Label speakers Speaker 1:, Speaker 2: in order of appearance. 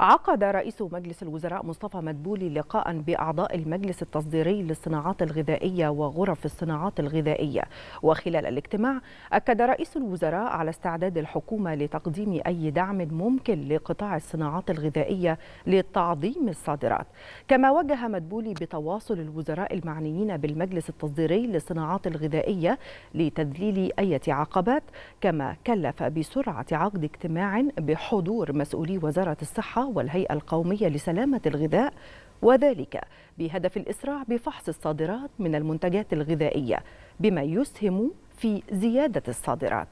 Speaker 1: عقد رئيس مجلس الوزراء مصطفى مدبولي لقاء بأعضاء المجلس التصديري للصناعات الغذائية وغرف الصناعات الغذائية وخلال الاجتماع أكد رئيس الوزراء على استعداد الحكومة لتقديم أي دعم ممكن لقطاع الصناعات الغذائية لتعظيم الصادرات كما وجه مدبولي بتواصل الوزراء المعنيين بالمجلس التصديري للصناعات الغذائية لتذليل أي عقبات كما كلف بسرعة عقد اجتماع بحضور مسؤولي وزارة الصحة والهيئة القومية لسلامة الغذاء وذلك بهدف الإسراع بفحص الصادرات من المنتجات الغذائية بما يسهم في زيادة الصادرات